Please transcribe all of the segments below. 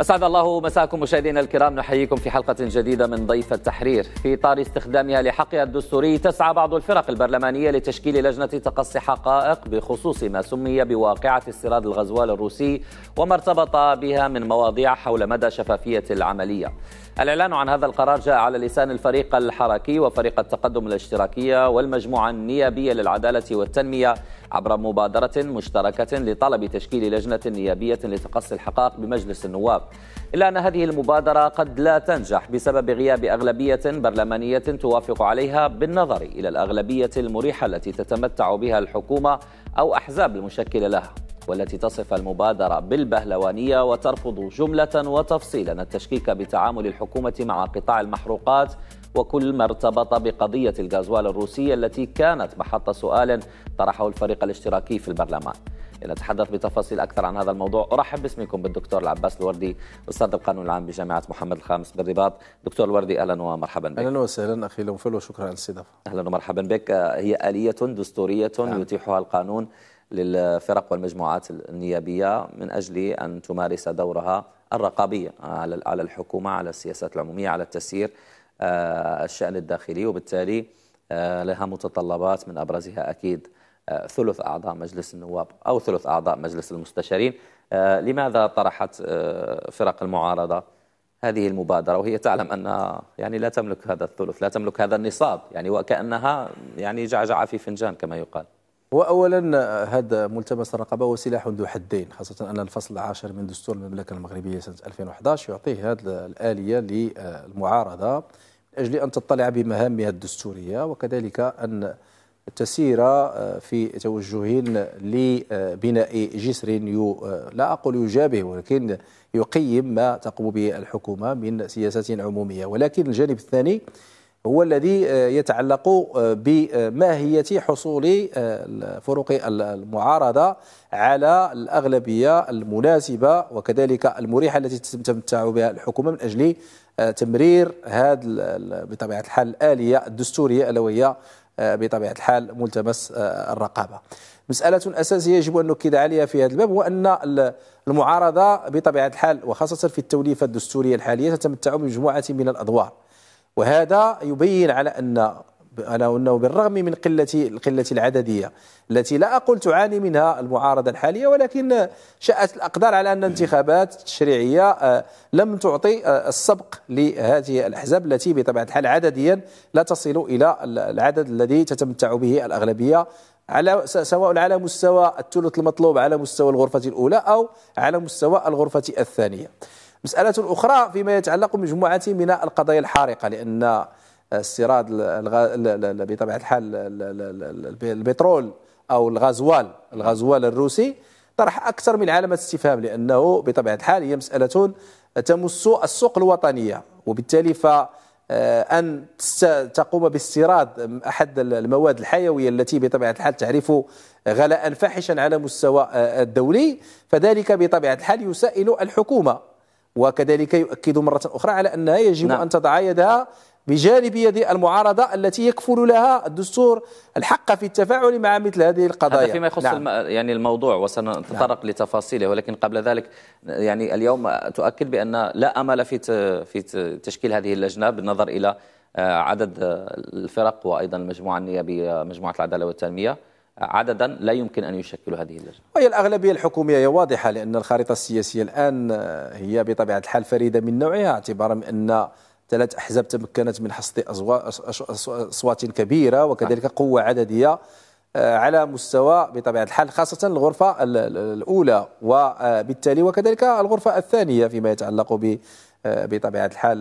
أسعد الله مساكم مشاهدينا الكرام نحييكم في حلقة جديدة من ضيف التحرير في إطار استخدامها لحقها الدستوري تسعى بعض الفرق البرلمانية لتشكيل لجنة تقصي حقائق بخصوص ما سمي بواقعة استيراد الغزوال الروسي وما ارتبط بها من مواضيع حول مدى شفافية العملية الإعلان عن هذا القرار جاء على لسان الفريق الحركي وفريق التقدم الاشتراكية والمجموعة النيابية للعدالة والتنمية عبر مبادرة مشتركة لطلب تشكيل لجنة نيابية لتقصي الحقائق بمجلس النواب إلا أن هذه المبادرة قد لا تنجح بسبب غياب أغلبية برلمانية توافق عليها بالنظر إلى الأغلبية المريحة التي تتمتع بها الحكومة أو أحزاب المشكلة لها والتي تصف المبادرة بالبهلوانية وترفض جملة وتفصيلا التشكيك بتعامل الحكومة مع قطاع المحروقات وكل ما ارتبط بقضية الغازوال الروسية التي كانت محط سؤال طرحه الفريق الاشتراكي في البرلمان لنتحدث بتفاصيل أكثر عن هذا الموضوع أرحب باسمكم بالدكتور العباس الوردي أستاذ القانون العام بجامعة محمد الخامس بالرباط دكتور الوردي أهلا ومرحبا بك أهلا وسهلا أخي لنفل وشكرا على الاستضافة أهلا ومرحبا بك آه، هي آلية دستورية يعني. يتيحها القانون للفرق والمجموعات النيابية من أجل أن تمارس دورها الرقابية آه، على الحكومة على السياسات العمومية على التسيير آه، الشأن الداخلي وبالتالي آه، لها متطلبات من أبرزها أكيد آه، ثلث أعضاء مجلس النواب أو ثلث أعضاء مجلس المستشارين لماذا طرحت فرق المعارضة هذه المبادرة وهي تعلم أنها يعني لا تملك هذا الثلث لا تملك هذا النصاب يعني وكأنها يعني جعجعة في فنجان كما يقال واولا هذا ملتمس الرقابه هو سلاح ذو حدين خاصه ان الفصل العاشر من دستور المملكه المغربيه سنه 2011 يعطيه هذه الاليه للمعارضه من اجل ان تطلع بمهامها الدستوريه وكذلك ان تسير آه، في توجه لبناء جسر يو آه، لا اقول يجابه ولكن يقيم ما تقوم به الحكومه من سياسات عموميه ولكن الجانب الثاني هو الذي آه، يتعلق آه، بماهية حصول آه، فرق المعارضة على الأغلبية المناسبة وكذلك المريحة التي تتمتع بها الحكومة من أجل تمرير هذا بطبيعة الحال الآلية الدستورية ألا وهي بطبيعة الحال ملتمس الرقابة مسألة أساسية يجب أن نؤكد عليها في هذا الباب هو أن المعارضة بطبيعة الحال وخاصة في التوليفة الدستورية الحالية تتمتع بمجموعة من الأدوار وهذا يبين على أن أنا أنه بالرغم من قلة القلة العددية التي لا أقول تعاني منها المعارضة الحالية ولكن شاءت الأقدار على أن الانتخابات التشريعية آه، لم تعطي آه، السبق لهذه الأحزاب التي بطبيعة الحال عدديا لا تصل إلى العدد الذي تتمتع به الأغلبية على سواء على مستوى الثلث المطلوب على مستوى الغرفة الأولى أو على مستوى الغرفة الثانية مسألة أخرى فيما يتعلق بمجموعة من القضايا الحارقة لأن استيراد بطبيعة الحال البترول أو الغازوال الغازوال الروسي طرح أكثر من علامة استفهام لأنه بطبيعة الحال هي مسألة تمس السوق الوطنية وبالتالي ف آه، أن تقوم باستيراد أحد المواد الحيوية التي بطبيعة الحال تعرف غلاء فاحشا على مستوى آه، الدولي فذلك بطبيعة الحال يسائل الحكومة وكذلك يؤكد مرة أخرى على أنها يجب نعم. أن تضع يدها بجانب يد المعارضة التي يكفل لها الدستور الحق في التفاعل مع مثل هذه القضايا هذا فيما يخص نعم. يعني الموضوع وسنتطرق نعم. لتفاصيله ولكن قبل ذلك يعني اليوم تؤكد بأن لا أمل في في تشكيل هذه اللجنة بالنظر إلى آه، عدد الفرق وأيضا المجموعة النيابية مجموعة العدالة والتنمية عددا لا يمكن أن يشكلوا هذه اللجنة وهي الأغلبية الحكومية هي واضحة لأن الخريطة السياسية الآن هي بطبيعة الحال فريدة من نوعها اعتبارا أن ثلاث أحزاب تمكنت من حصد أصوات كبيرة وكذلك نعم. قوة عددية آه، على مستوى بطبيعة الحال خاصة الغرفة الأولى وبالتالي آه، وكذلك الغرفة الثانية فيما يتعلق ب آه، بطبيعه الحال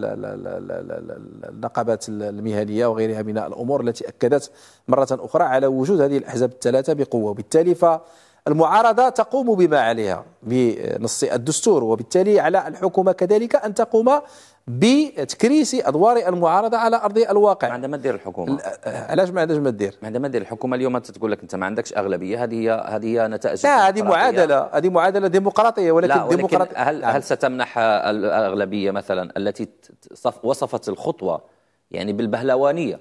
النقابات المهنيه وغيرها من الامور التي اكدت مره اخرى على وجود هذه الاحزاب الثلاثه بقوه وبالتالي فالمعارضه تقوم بما عليها بنص الدستور وبالتالي على الحكومه كذلك ان تقوم بتكريس ادوار المعارضه على ارض الواقع ما عندها ما دير الحكومه علاش ما عندهاش ما دير ما عندها ما دير الحكومه اليوم تقول لك انت ما عندكش اغلبيه هذه هي هذه هي نتائج لا هذه معادله هذه معادله ديمقراطيه ولكن, لا ولكن ديمقراطية هل هل ستمنح الاغلبيه مثلا التي وصفت الخطوه يعني بالبهلوانيه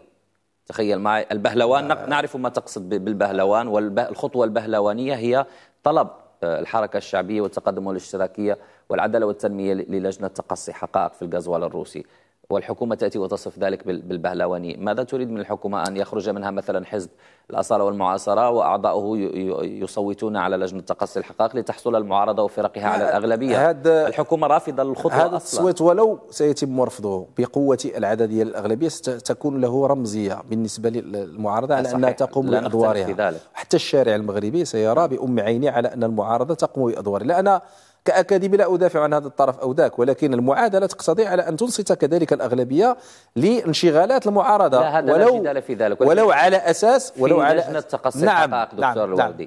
تخيل معي البهلوان آه. نعرف ما تقصد بالبهلوان والخطوه البهلوانيه هي طلب آه، الحركة الشعبية والتقدم والاشتراكية والعدالة والتنمية للجنة تقصي حقائق في الغزوال الروسي والحكومة تأتي وتصف ذلك بالبهلواني ماذا تريد من الحكومة أن يخرج منها مثلا حزب الأصالة والمعاصرة وأعضاؤه يصوتون على لجنة تقصي الحقائق لتحصل المعارضة وفرقها على الأغلبية هاد الحكومة رافضة الخطوة هذا الصوت ولو سيتم رفضه بقوة العددية الأغلبية ستكون له رمزية بالنسبة للمعارضة على أنها تقوم بأدوارها حتى الشارع المغربي سيرى بأم عيني على أن المعارضة تقوم بأدوارها لأن كأكاديمي لا أدافع عن هذا الطرف أو ذاك ولكن المعادلة تقتضي على أن تنصت كذلك الأغلبية لانشغالات المعارضة لا هذا ولو لا جدال في ذلك ولو على أساس ولو على لجنة تقصي نعم الحقائق نعم، دكتور نعم الوردي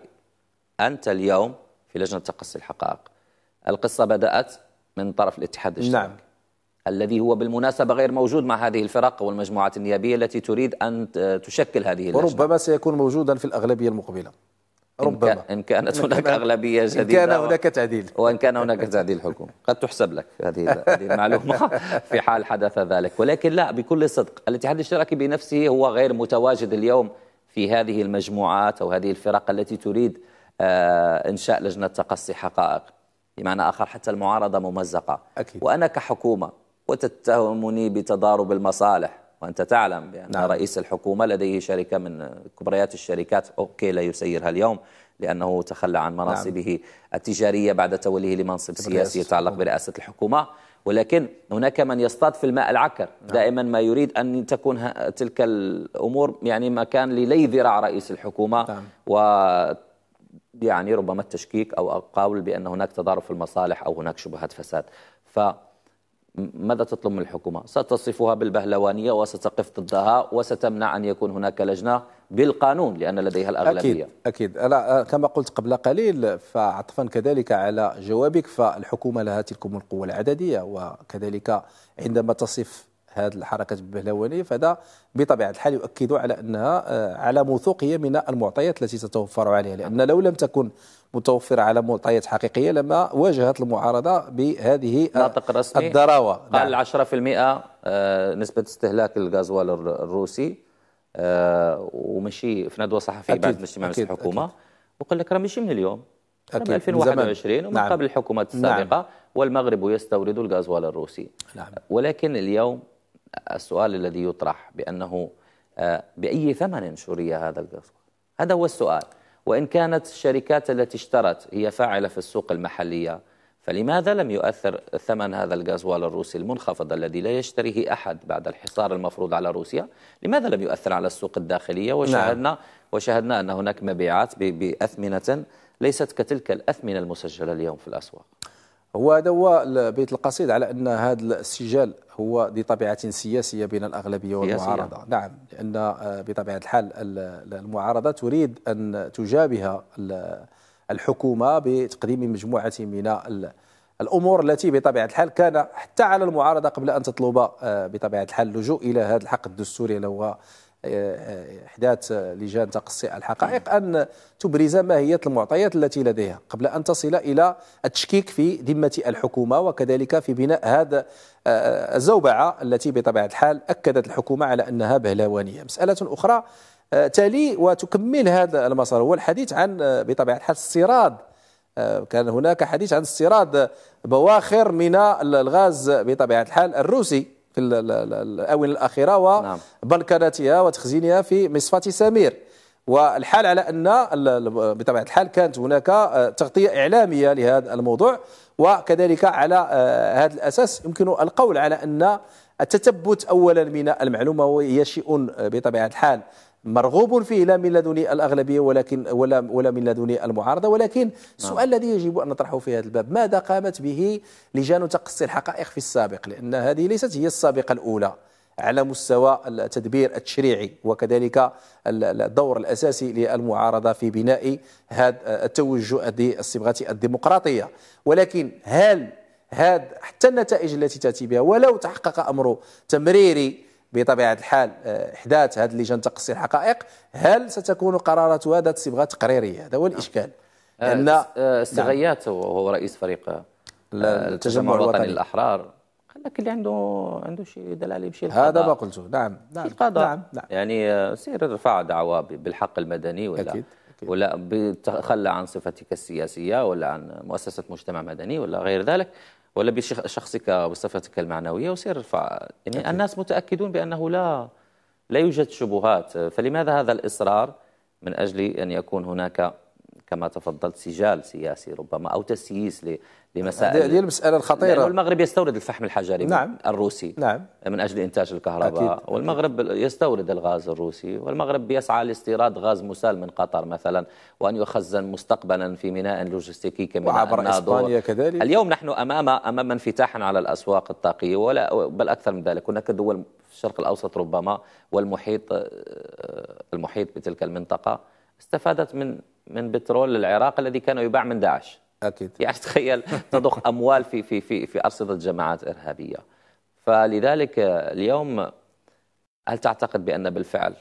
نعم أنت اليوم في لجنة تقصي الحقائق القصة بدأت من طرف الاتحاد الاشتراكي نعم الذي هو بالمناسبة غير موجود مع هذه الفرق والمجموعات النيابية التي تريد أن تشكل هذه اللجنة وربما سيكون موجودا في الأغلبية المقبلة ربما إن, كانت هناك أغلبية جديدة إن كان هناك تعديل وإن كان هناك تعديل حكم قد تحسب لك هذه المعلومة في حال حدث ذلك ولكن لا بكل صدق الاتحاد الاشتراكي بنفسه هو غير متواجد اليوم في هذه المجموعات أو هذه الفرق التي تريد آه، إنشاء لجنة تقصي حقائق بمعنى آخر حتى المعارضة ممزقة أكيد. وأنا كحكومة وتتهمني بتضارب المصالح وأنت تعلم بأن نعم. رئيس الحكومة لديه شركة من كبريات الشركات أوكي لا يسيرها اليوم لأنه تخلى عن نعم. مناصبه نعم. التجارية بعد توليه لمنصب سياسي يتعلق برئاسة الحكومة ولكن هناك من يصطاد في الماء العكر نعم. دائما ما يريد أن تكون تلك الأمور يعني مكان للي ذراع رئيس الحكومة نعم. و يعني ربما التشكيك أو القول بأن هناك تضارب في المصالح أو هناك شبهات فساد ف ماذا تطلب من الحكومة؟ ستصفها بالبهلوانية وستقف ضدها وستمنع أن يكون هناك لجنة بالقانون لأن لديها الأغلبية أكيد, أكيد. أنا آه، كما قلت قبل قليل فعطفا كذلك على جوابك فالحكومة لها تلكم القوة العددية وكذلك عندما تصف هذه الحركة البهلوانية فهذا بطبيعة الحال يؤكد على أنها آه، على موثوقية من المعطيات التي ستوفر عليها لأن لو لم تكن متوفر على معطيات حقيقيه لما واجهت المعارضه بهذه ناطق رسمي الضراوه قال نعم. 10% آه، نسبه استهلاك الغازوال الروسي آه، ومشي في ندوه صحفيه بعد الاجتماع مع الحكومه وقال لك راه ماشي من اليوم من 2021 ومن نعم. قبل الحكومات نعم. السابقه نعم. والمغرب يستورد الغازوال الروسي نعم. ولكن اليوم السؤال الذي يطرح بانه آه، باي ثمن شري هذا الغازوال هذا هو السؤال وإن كانت الشركات التي اشترت هي فاعلة في السوق المحلية فلماذا لم يؤثر ثمن هذا الغازوال الروسي المنخفض الذي لا يشتريه أحد بعد الحصار المفروض على روسيا لماذا لم يؤثر على السوق الداخلية نعم. وشاهدنا, نعم. وشاهدنا أن هناك مبيعات بأثمنة ليست كتلك الأثمنة المسجلة اليوم في الأسواق هو هذا هو بيت القصيد على ان هذا السجال هو ذي طبيعه سياسيه بين الاغلبيه والمعارضه سياسية. نعم لان آه، بطبيعه الحال المعارضه تريد ان تجابه الحكومه بتقديم مجموعه من الامور التي بطبيعه الحال كان حتى على المعارضه قبل ان تطلب آه، بطبيعه الحال اللجوء الى هذا الحق الدستوري اللي هو إحداث لجان تقصي الحقائق أن تبرز ماهية المعطيات التي لديها قبل أن تصل إلى التشكيك في ذمة الحكومة وكذلك في بناء هذا آه، الزوبعة التي بطبيعة الحال أكدت الحكومة على أنها بهلوانية مسألة أخرى آه، تلي وتكمل هذا المسار هو الحديث عن آه، بطبيعة الحال استيراد كان هناك حديث عن استيراد بواخر من الغاز بطبيعة الحال الروسي في الآونة الأخيرة وبنكراتها نعم. وتخزينها في مصفاة سمير والحال على أن بطبيعة الحال كانت هناك آه، تغطية إعلامية لهذا الموضوع وكذلك على آه، هذا الأساس يمكن القول على أن التثبت أولا من المعلومة وهي شيء آه، بطبيعة الحال مرغوب فيه لا من لدن الأغلبية ولكن ولا ولا من لدن المعارضة ولكن السؤال نعم. الذي يجب أن نطرحه في هذا الباب ماذا قامت به لجان تقصي الحقائق في السابق لأن هذه ليست هي السابقة الأولى على مستوى التدبير التشريعي وكذلك الدور الأساسي للمعارضة في بناء هذا التوجه الصبغه الديمقراطية ولكن هل هذا حتى النتائج التي تأتي بها ولو تحقق أمر تمريري بطبيعه الحال آه، احداث هذه اللجان تقصي الحقائق هل ستكون قرارات ذات صبغه تقريريه هذا هو نعم. الاشكال آه، ان استغيات آه، نعم. وهو رئيس فريق التجمع الوطني الاحرار قال لك اللي عنده عنده شي دلاله يمشي هذا ما قلته نعم نعم القضاء نعم, نعم. يعني سير رفع دعوى بالحق المدني ولا أكيد. أكيد. ولا تخلى عن صفتك السياسيه ولا عن مؤسسه مجتمع مدني ولا غير ذلك ولا بشخصك وصفتك المعنوية وسيرفع يعني أكيد. الناس متأكدون بأنه لا لا يوجد شبهات فلماذا هذا الإصرار من أجل أن يكون هناك كما تفضلت سجال سياسي ربما أو تسييس لمسائل هذه المسألة الخطيرة لأنه المغرب يستورد الفحم الحجري نعم. الروسي نعم. من أجل إنتاج الكهرباء أكيد. والمغرب يستورد الغاز الروسي والمغرب يسعى لاستيراد غاز مسال من قطر مثلا وأن يخزن مستقبلا في ميناء لوجستيكي كما وعبر إسبانيا كذلك اليوم نحن أمام أمام انفتاحا على الأسواق الطاقية ولا بل أكثر من ذلك هناك دول في الشرق الأوسط ربما والمحيط آه، المحيط بتلك المنطقة استفادت من من بترول العراق الذي كان يباع من داعش اكيد يعني تخيل تضخ اموال في في في في ارصده جماعات ارهابيه فلذلك اليوم هل تعتقد بان بالفعل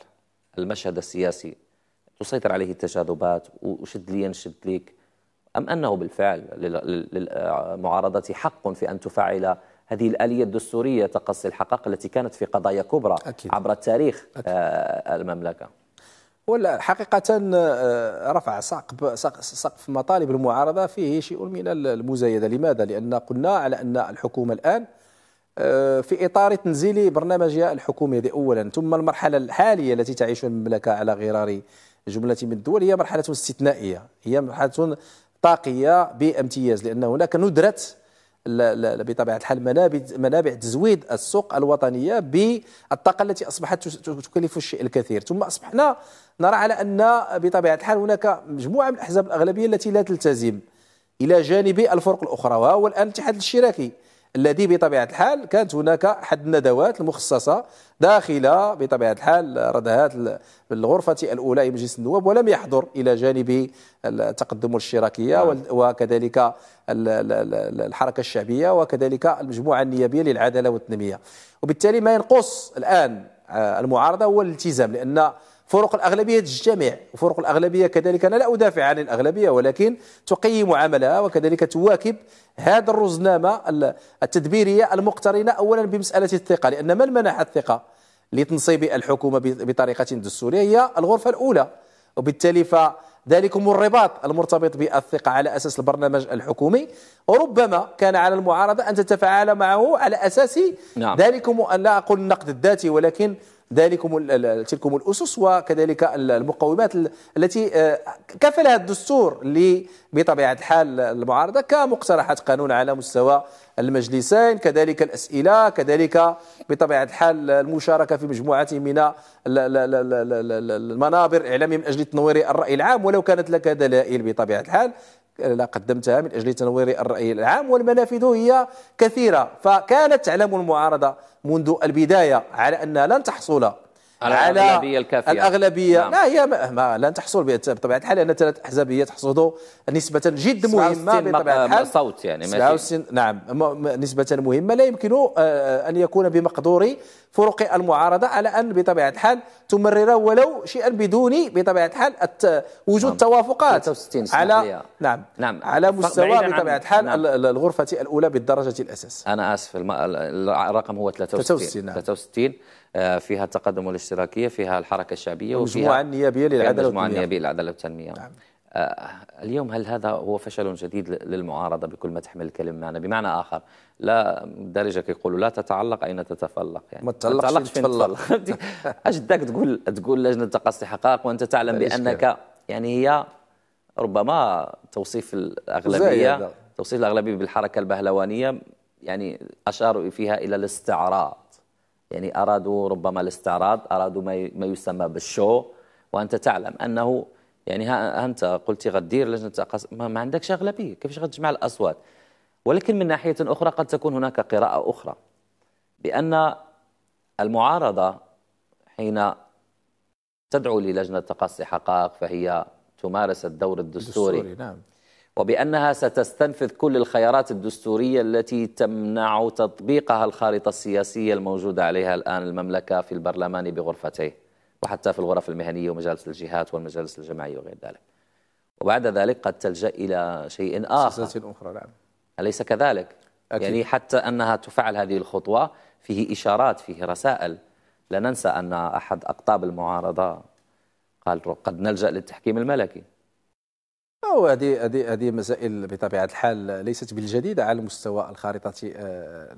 المشهد السياسي تسيطر عليه التجاذبات وشد لي شد ليك ام انه بالفعل للمعارضه حق في ان تفعل هذه الآلية الدستورية تقصي الحقائق التي كانت في قضايا كبرى أكيد. عبر التاريخ أكيد. آه، المملكة ولا حقيقة آه، رفع سقف سقف مطالب المعارضة فيه شيء من المزايدة لماذا؟ لأن قلنا على أن الحكومة الآن آه، في إطار تنزيل برنامجها الحكومي هذه أولا ثم المرحلة الحالية التي تعيشها المملكة على غرار جملة من الدول هي مرحلة استثنائية هي مرحلة طاقية بامتياز لأن هناك ندرة بطبيعه الحال منابع تزويد السوق الوطنيه بالطاقه التي اصبحت تكلف الشيء الكثير ثم اصبحنا نرى على ان بطبيعه الحال هناك مجموعه من الاحزاب الاغلبيه التي لا تلتزم الى جانب الفرق الاخرى وهو الان الاتحاد الاشتراكي الذي بطبيعة الحال كانت هناك أحد الندوات المخصصة داخل بطبيعة الحال ردهات الغرفة الأولى لمجلس النواب ولم يحضر إلى جانب التقدم الاشتراكية نعم. وكذلك الحركة الشعبية وكذلك المجموعة النيابية للعدالة والتنمية وبالتالي ما ينقص الآن آه، المعارضة هو الالتزام لأن فرق الأغلبية الجميع وفرق الأغلبية كذلك أنا لا أدافع عن الأغلبية ولكن تقيم عملها وكذلك تواكب هذا الرزنامة التدبيرية المقترنة أولا بمسألة الثقة لأن من منح الثقة لتنصيب الحكومة بطريقة دستورية هي الغرفة الأولى وبالتالي فذلكم الرباط المرتبط بالثقة على أساس البرنامج الحكومي وربما كان على المعارضة أن تتفاعل معه على أساس نعم. ذلكم أن لا أقول النقد الذاتي ولكن ذلكم تلكم الاسس وكذلك المقومات التي آه، كفلها الدستور بطبيعه الحال المعارضه كمقترحات قانون على مستوى المجلسين كذلك الاسئله كذلك بطبيعه الحال المشاركه في مجموعه من المنابر الاعلاميه من اجل تنوير الراي العام ولو كانت لك دلائل بطبيعه الحال قدمتها من أجل تنوير الرأي العام والمنافذ هي كثيرة فكانت تعلم المعارضة منذ البداية على أنها لن تحصل على, الأغلبية الكافية الأغلبية نعم. لا هي ما, ما لن تحصل بطبيعة الحال لأن ثلاث أحزابية تحصد نسبة جد مهمة بطبيعة الحال صوت يعني ماشي. نعم نسبة مهمة لا يمكن آه، أن يكون بمقدور فرق المعارضة على أن بطبيعة الحال تمرر ولو شيئا بدون بطبيعة الحال وجود نعم. توافقات على نعم نعم على مستوى بطبيعة الحال نعم. الغرفة الأولى بالدرجة الأساس أنا آسف الرقم هو 63 63, نعم. 63. آه، فيها التقدم والاشتراكية فيها الحركة الشعبية وفيها النيابية للعدالة المجموعة النيابية للعدالة والتنمية نعم. آه، اليوم هل هذا هو فشل جديد للمعارضة بكل ما تحمل الكلمة معنا بمعنى آخر لا درجة يقولوا لا تتعلق أين تتفلق يعني ما تتعلقش تتعلق فين تتفلق أجدك تقول تقول لجنة تقصي حقائق وأنت تعلم بأنك يعني هي ربما توصيف الأغلبية توصيف الأغلبية بالحركة البهلوانية يعني أشاروا فيها إلى الاستعراء يعني أرادوا ربما الاستعراض أرادوا ما يسمى بالشو وأنت تعلم أنه يعني ها أنت قلتي غدير لجنة قص... ما, ما عندكش أغلبية كيفاش غتجمع الأصوات ولكن من ناحية أخرى قد تكون هناك قراءة أخرى بأن المعارضة حين تدعو للجنة تقصي حقائق فهي تمارس الدور الدستوري, الدستوري نعم. وبأنها ستستنفذ كل الخيارات الدستورية التي تمنع تطبيقها الخارطة السياسية الموجودة عليها الآن المملكة في البرلمان بغرفتيه وحتى في الغرف المهنية ومجالس الجهات والمجالس الجماعية وغير ذلك وبعد ذلك قد تلجأ إلى شيء آخر أخرى نعم أليس كذلك؟ أكيد. يعني حتى أنها تفعل هذه الخطوة فيه إشارات فيه رسائل لا ننسى أن أحد أقطاب المعارضة قال قد نلجأ للتحكيم الملكي أو هذه هذه هذه مسائل بطبيعة الحال ليست بالجديدة على مستوى الخارطة آه،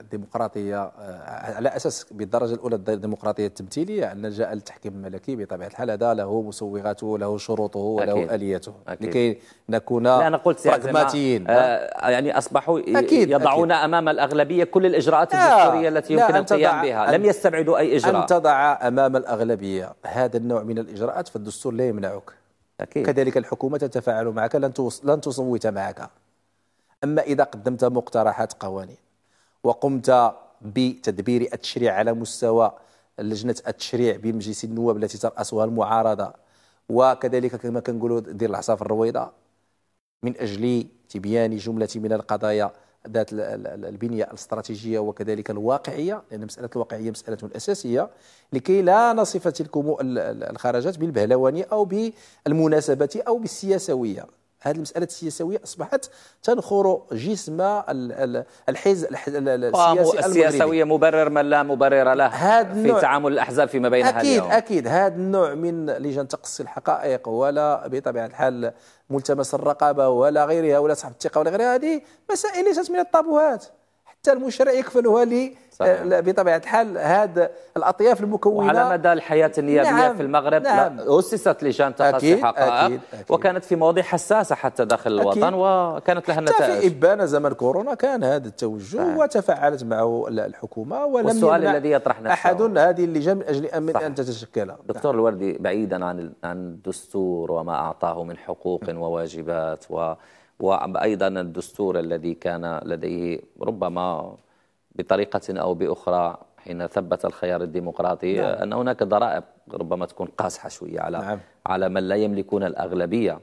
الديمقراطية آه، على أساس بالدرجة الأولى الديمقراطية التمثيلية أن جاء التحكيم الملكي بطبيعة الحال هذا له مسوغاته له شروطه وله آليته لكي نكون لا أنا قلت براغماتيين آه يعني أصبحوا أكيد يضعون أكيد أمام الأغلبية كل الإجراءات الدستورية التي يمكن القيام بها لم يستبعدوا أي إجراء أن تضع أمام الأغلبية هذا النوع من الإجراءات فالدستور لا يمنعك أكيد. كذلك الحكومة تتفاعل معك لن لن تصوت معك أما إذا قدمت مقترحات قوانين وقمت بتدبير التشريع على مستوى لجنة التشريع بمجلس النواب التي ترأسها المعارضة وكذلك كما كنقولوا دير العصا في الرويضة من أجل تبيان جملة من القضايا ذات البنية الاستراتيجية وكذلك الواقعية لأن مسألة الواقعية مسألة أساسية لكي لا نصف تلكم الخرجات بالبهلوانية أو بالمناسبة أو بالسياسوية هذه المسألة السياسوية أصبحت تنخر جسم الحزب السياسي السياسوية مبرر من لا مبرر له في تعامل الأحزاب فيما بينها أكيد اليوم. أكيد هذا النوع من لجان تقصي الحقائق ولا بطبيعة الحال ملتمس الرقابه ولا غيرها ولا سحب الثقه ولا غيرها هذه مسائل ليست من الطابوهات حتى المشرع يكفلها لي آه، صحيح. بطبيعه الحال هذا الاطياف المكونه وعلى مدى الحياه النيابيه نعم. في المغرب نعم. اسست لجان تخصي حقائق أكيد. أكيد. وكانت في مواضيع حساسه حتى داخل الوطن أكيد. وكانت لها نتائج في ابان زمن كورونا كان هذا التوجه صحيح. وتفاعلت معه الحكومه ولم والسؤال الذي يطرح نفسه احد هذه اللجان من اجل من ان تتشكل نعم. دكتور الوردي بعيدا عن عن الدستور وما اعطاه من حقوق نعم. وواجبات و وأيضا الدستور الذي كان لديه ربما بطريقة أو بأخرى حين ثبت الخيار الديمقراطي نعم. أن هناك ضرائب ربما تكون قاسحه شوية على نعم. على من لا يملكون الأغلبية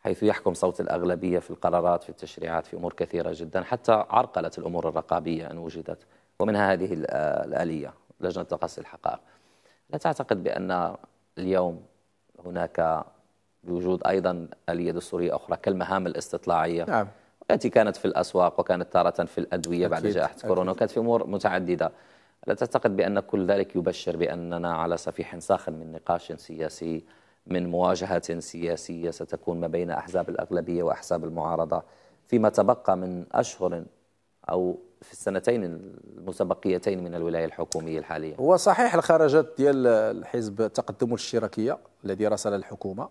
حيث يحكم صوت الأغلبية في القرارات في التشريعات في أمور كثيرة جدا حتى عرقلت الأمور الرقابية أن وجدت ومنها هذه الآلية لجنة تقصي الحقائق لا تعتقد بأن اليوم هناك بوجود أيضا اليد السورية أخرى كالمهام الاستطلاعية نعم. التي كانت في الأسواق وكانت تارة في الأدوية أكيد. بعد جائحة كورونا وكانت في أمور متعددة لا تعتقد بأن كل ذلك يبشر بأننا على صفيح ساخن من نقاش سياسي من مواجهة سياسية ستكون ما بين أحزاب الأغلبية وأحزاب المعارضة فيما تبقى من أشهر أو في السنتين المتبقيتين من الولاية الحكومية الحالية هو صحيح الخرجات ديال الحزب تقدم الاشتراكية الذي راسل الحكومة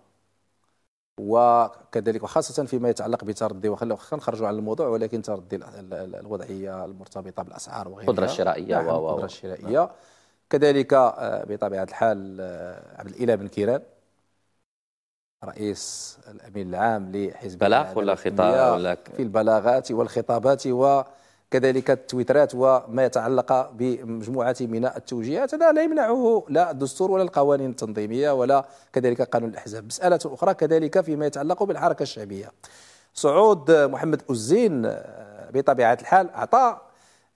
وكذلك وخاصه فيما يتعلق بتردي وخلينا نخرجوا على الموضوع ولكن تردي الوضعيه المرتبطه بالاسعار وغيرها القدره الشرائيه القدره نعم، الشرائيه كذلك آه، بطبيعه الحال آه، عبد الاله بن كيران رئيس الامين العام لحزب بلاغ ولا خطاب في البلاغات والخطابات و كذلك التويترات وما يتعلق بمجموعة من التوجيهات هذا لا يمنعه لا الدستور ولا القوانين التنظيمية ولا كذلك قانون الأحزاب مسألة أخرى كذلك فيما يتعلق بالحركة الشعبية صعود محمد أزين بطبيعة الحال أعطى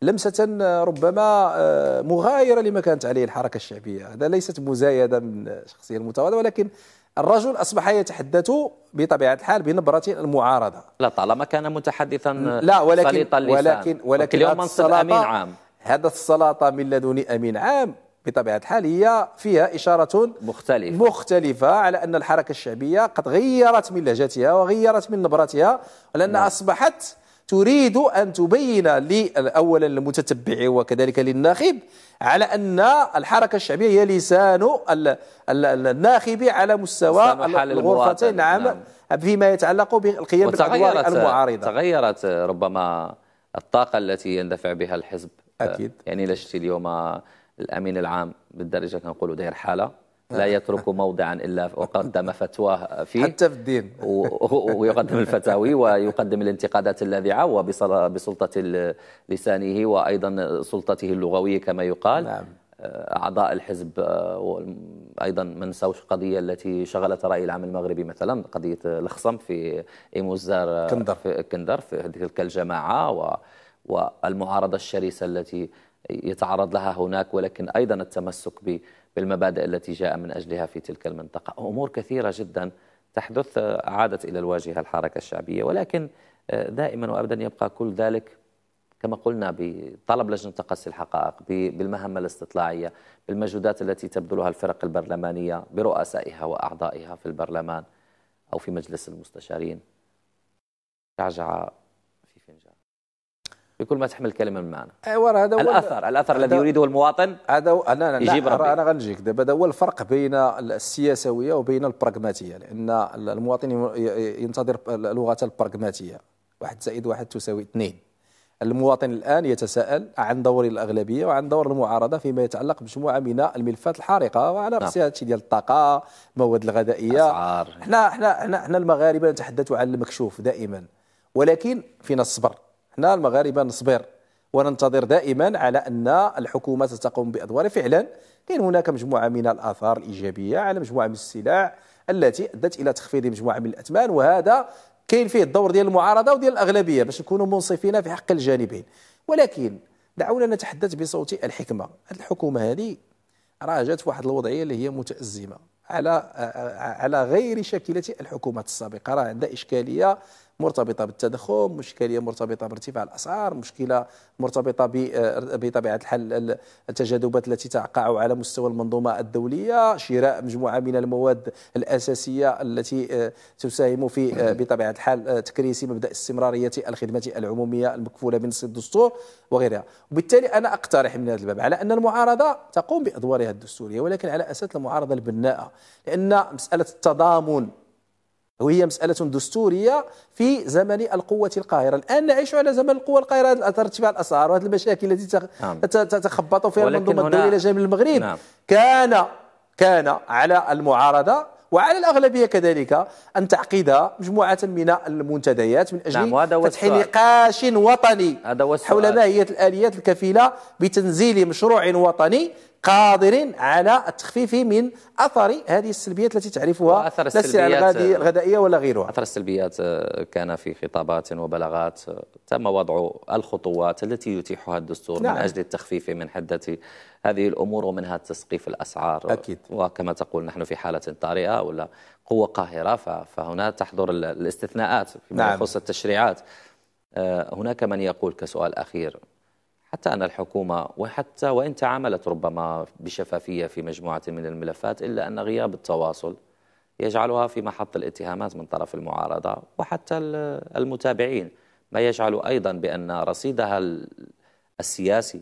لمسة ربما آه، مغايرة لما كانت عليه الحركة الشعبية هذا ليست مزايدة من شخصية المتواضعة ولكن الرجل أصبح يتحدث بطبيعة الحال بنبرة المعارضة لا طالما كان متحدثا لا ولكن سليط اللسان ولكن ولكن اليوم منصب أمين عام هذا السلطه من لدن أمين عام بطبيعة الحال هي فيها إشارة مختلفة مختلفة على أن الحركة الشعبية قد غيرت من لهجتها وغيرت من نبرتها لأنها نعم. أصبحت تريد أن تبين أولا للمتتبع وكذلك للناخب على أن الحركة الشعبية هي لسان الناخب على مستوى الغرفتين نعم. نعم, فيما يتعلق بالقيام بالأدوار المعارضة تغيرت ربما الطاقة التي يندفع بها الحزب أكيد يعني لشتي اليوم الأمين العام بالدرجة كنقولوا داير حالة لا يترك موضعا إلا وقدم فتواه فيه حتى في الدين ويقدم الفتاوي ويقدم الانتقادات اللاذعة وبسلطة لسانه وأيضا سلطته اللغوية كما يقال نعم. آه، أعضاء الحزب آه، ايضا ما ننساوش القضية التي شغلت رأي العام المغربي مثلا قضية الخصم في إيموزار آه، كندر في كندر في تلك الجماعة والمعارضة الشرسة التي يتعرض لها هناك ولكن أيضا التمسك ب بالمبادئ التي جاء من أجلها في تلك المنطقة أمور كثيرة جدا تحدث عادت إلى الواجهة الحركة الشعبية ولكن آه، دائما وأبدا يبقى كل ذلك كما قلنا بطلب لجنة تقصي الحقائق بالمهمة الاستطلاعية بالمجهودات التي تبذلها الفرق البرلمانية برؤسائها وأعضائها في البرلمان أو في مجلس المستشارين شعجعة بكل ما تحمل الكلمه من معنى ايوا هذا هو الاثر الاثر الذي يريده المواطن هذا و... انا انا انا غنجيك دابا هذا هو الفرق بين السياسويه وبين البراغماتيه لان المواطن ينتظر لغه البراغماتيه واحد زائد واحد تساوي اثنين المواطن الان يتساءل عن دور الاغلبيه وعن دور المعارضه فيما يتعلق بمجموعه من الملفات الحارقه وعلى نعم. راسها نعم. ديال الطاقه المواد الغذائيه اسعار حنا حنا حنا المغاربه نتحدث عن المكشوف دائما ولكن فينا الصبر احنا المغاربه نصبر وننتظر دائما على ان الحكومه ستقوم بادوار فعلا كاين هناك مجموعه من الاثار الايجابيه على مجموعه من السلع التي ادت الى تخفيض مجموعه من الاثمان وهذا كاين فيه الدور ديال المعارضه وديال الاغلبيه باش نكونوا منصفين في حق الجانبين ولكن دعونا نتحدث بصوت الحكمه هذه الحكومه هذه راه جات واحد الوضعيه اللي هي متازمه على على غير شكلة الحكومات السابقة راه عندها إشكالية مرتبطه بالتضخم مشكله مرتبطه بارتفاع الاسعار مشكله مرتبطه آه، بطبيعه الحال التجاذبات التي تقع على مستوى المنظومه الدوليه شراء مجموعه من المواد الاساسيه التي آه، تساهم في آه، بطبيعه الحال تكريس مبدا استمراريه الخدمه العموميه المكفوله من الدستور وغيرها وبالتالي انا اقترح من هذا الباب على ان المعارضه تقوم بادوارها الدستوريه ولكن على اساس المعارضه البناءه لان مساله التضامن وهي مسألة دستورية في زمن القوة القاهرة الآن نعيش على زمن القوة القاهرة ارتفاع الأسعار وهذه المشاكل التي نعم. تتخبط فيها المنظومة الدولية إلى جانب المغرب نعم. كان كان على المعارضة وعلى الأغلبية كذلك أن تعقد مجموعة من المنتديات من أجل نعم فتح نقاش وطني هذا حول ماهية الآليات الكفيلة بتنزيل مشروع وطني قادر على التخفيف من اثر هذه السلبيات التي تعرفها اثر السلبيات الغذائيه آه، ولا غيرها اثر السلبيات آه، كان في خطابات وبلاغات آه، تم وضع الخطوات التي يتيحها الدستور نعم. من اجل التخفيف من حده هذه الامور ومنها تسقيف الاسعار أكيد. وكما تقول نحن في حاله طارئه ولا قوه قاهره فهنا تحضر الاستثناءات فيما نعم. يخص التشريعات هناك من يقول كسؤال اخير حتى أن الحكومة وحتى وإن تعاملت ربما بشفافية في مجموعة من الملفات إلا أن غياب التواصل يجعلها في محط الاتهامات من طرف المعارضة وحتى المتابعين ما يجعل أيضا بأن رصيدها السياسي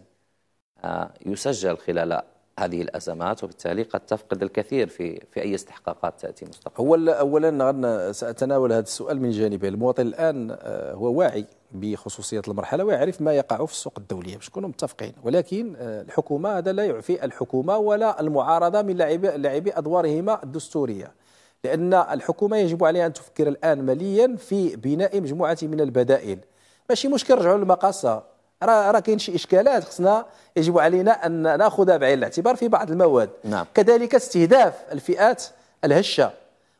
آه، يسجل خلال هذه الازمات وبالتالي قد تفقد الكثير في في اي استحقاقات تاتي مستقبلا. هو اولا ساتناول هذا السؤال من جانبه المواطن الان آه، هو واعي بخصوصيه المرحله ويعرف ما يقع في السوق الدوليه باش نكونوا متفقين ولكن آه، الحكومه هذا لا يعفي الحكومه ولا المعارضه من لاعبي لاعبي ادوارهما الدستوريه لان الحكومه يجب عليها ان تفكر الان ماليا في بناء مجموعه من البدائل ماشي مشكل رجعوا للمقاصه راه راه كاين شي اشكالات خصنا يجب علينا ان ناخذها بعين الاعتبار في بعض المواد نعم. كذلك استهداف الفئات الهشه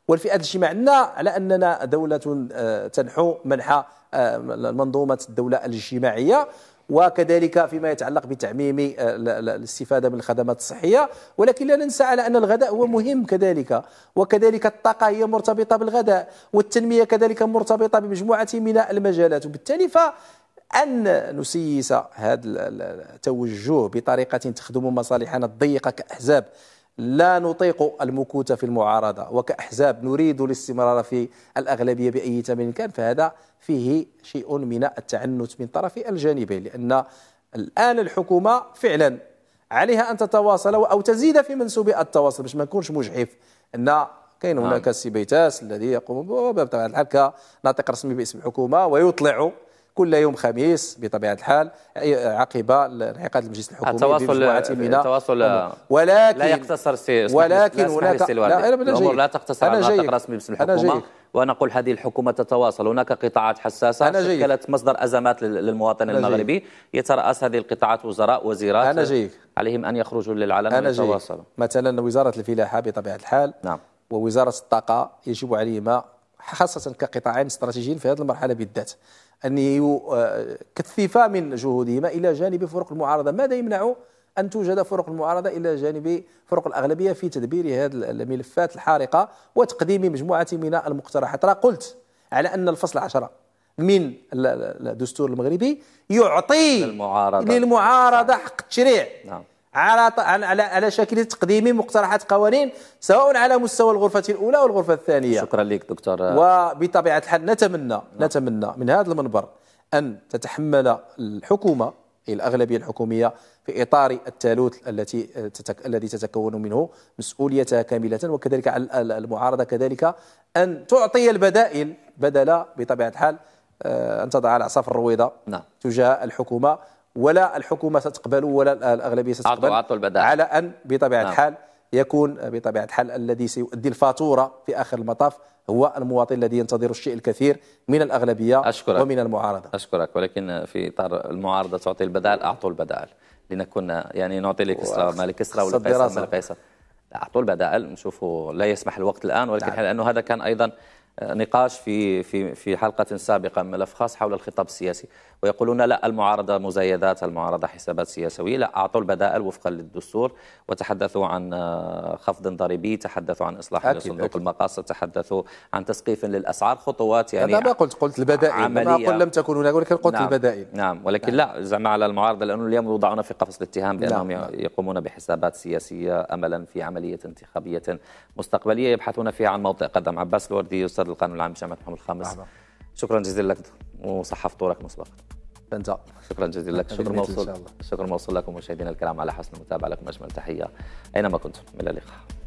والفئه عندنا على اننا دوله آه، تنحو منحى آه، منظومه الدوله الاجتماعيه وكذلك فيما يتعلق بتعميم آه، الاستفادة من الخدمات الصحية ولكن لا ننسى على أن الغداء هو مهم كذلك وكذلك الطاقة هي مرتبطة بالغداء والتنمية كذلك مرتبطة بمجموعة من المجالات وبالتالي ف أن نسيس هذا التوجه بطريقة تخدم مصالحنا الضيقة كأحزاب لا نطيق المكوت في المعارضة وكأحزاب نريد الاستمرار في الأغلبية بأي ثمن كان فهذا فيه شيء من التعنت من طرف الجانبين لأن الآن الحكومة فعلا عليها أن تتواصل أو تزيد في منسوب التواصل باش ما نكونش مجحف أن كاين هناك نعم. السي بيتاس الذي يقوم بطبيعه الحال كناطق رسمي باسم الحكومة ويطلع كل يوم خميس بطبيعه الحال عقب انعقاد المجلس الحكومي التواصل آه، التواصل آه، ولكن لا يقتصر سي ولكن هناك لا, لا, لا تقتصر على ناطق رسمي باسم الحكومه ونقول هذه الحكومه تتواصل هناك قطاعات حساسه شكلت مصدر ازمات للمواطن المغربي يتراس هذه القطاعات وزراء وزيرات أنا جايك. عليهم ان يخرجوا للعلن أنا ويتواصلوا مثلا وزاره الفلاحه بطبيعه الحال نعم ووزاره الطاقه يجب عليهما خاصه كقطاعين استراتيجيين في هذه المرحله بالذات أن يكثفا آه، من جهودهما إلى جانب فرق المعارضة ماذا يمنع أن توجد فرق المعارضة إلى جانب فرق الأغلبية في تدبير هذه الملفات الحارقة وتقديم مجموعة من المقترحات راه قلت على أن الفصل عشرة من الدستور المغربي يعطي للمعارضة, للمعارضة حق التشريع نعم. على على على شكل تقديم مقترحات قوانين سواء على مستوى الغرفه الاولى والغرفه الثانيه شكرا لك دكتور وبطبيعه الحال نتمنى نعم. نتمنى من هذا المنبر ان تتحمل الحكومه الاغلبيه الحكوميه في اطار الثالوث التي تتك... الذي تتكون منه مسؤوليتها كامله وكذلك على المعارضه كذلك ان تعطي البدائل بدل بطبيعه الحال آه، ان تضع العصا في الرويضه نعم. تجاه الحكومه ولا الحكومه ستقبل ولا الاغلبيه ستقبل عطو على ان بطبيعه الحال نعم. يكون بطبيعه الحال الذي سيؤدي الفاتوره في اخر المطاف هو المواطن الذي ينتظر الشيء الكثير من الاغلبيه أشكرك ومن المعارضه اشكرك ولكن في اطار المعارضه تعطي البدائل اعطوا البدائل لنكن يعني نعطي لكسرى مالك لكسرى ولقيصر ما لقيصر اعطوا البدائل نشوفوا لا يسمح الوقت الان ولكن نعم. لانه هذا كان ايضا نقاش في في في حلقه سابقه ملف خاص حول الخطاب السياسي ويقولون لا المعارضه مزايدات المعارضه حسابات سياسويه لا اعطوا البدائل وفقا للدستور وتحدثوا عن آه، خفض ضريبي تحدثوا عن اصلاح صندوق المقاصد تحدثوا عن تسقيف للاسعار خطوات يعني انا ما قلت قلت البدائل ما قلت لم تكن هناك ولكن قلت نعم. البدائل نعم ولكن نعم. لا زعما على المعارضه لانه اليوم وضعونا في قفص الاتهام نعم، بانهم نعم. يقومون بحسابات سياسيه املا في عمليه انتخابيه مستقبليه يبحثون فيها عن موطئ قدم عباس الوردي استاذ هذا القانون العام بجامعه محمد الخامس أحبا. شكرا جزيلا لك وصحة فطورك مسبقا فانت شكرا جزيلا لك شكرا موصول شكرا موصول لكم مشاهدينا الكرام على حسن المتابعه لكم اجمل تحيه اينما كنتم الى اللقاء